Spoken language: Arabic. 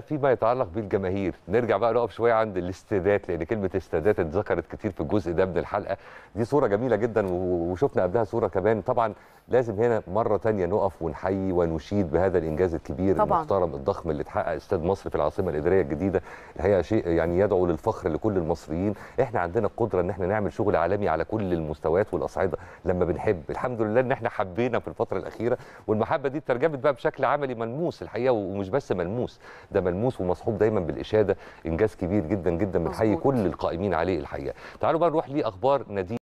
فيما يتعلق بالجماهير نرجع بقى نقف شويه عند الاستادات لان كلمه استادات اتذكرت كتير في الجزء ده من الحلقه دي صوره جميله جدا وشفنا قبلها صوره كمان طبعا لازم هنا مره ثانيه نقف ونحيي ونشيد بهذا الانجاز الكبير طبعا. المحترم الضخم اللي اتحقق استاد مصر في العاصمه الاداريه الجديده الحقيقه شيء يعني يدعو للفخر لكل المصريين احنا عندنا القدره ان احنا نعمل شغل عالمي على كل المستويات والاصعده لما بنحب الحمد لله ان احنا حبينا في الفتره الاخيره والمحبه دي ترجمت بقى بشكل عملي ملموس الحقيقه ومش بس ملموس ده ملموس ومصحوب دايما بالاشاده انجاز كبير جدا جدا بنحيي كل القائمين عليه الحقيقه تعالوا بقى نروح لاخبار نادي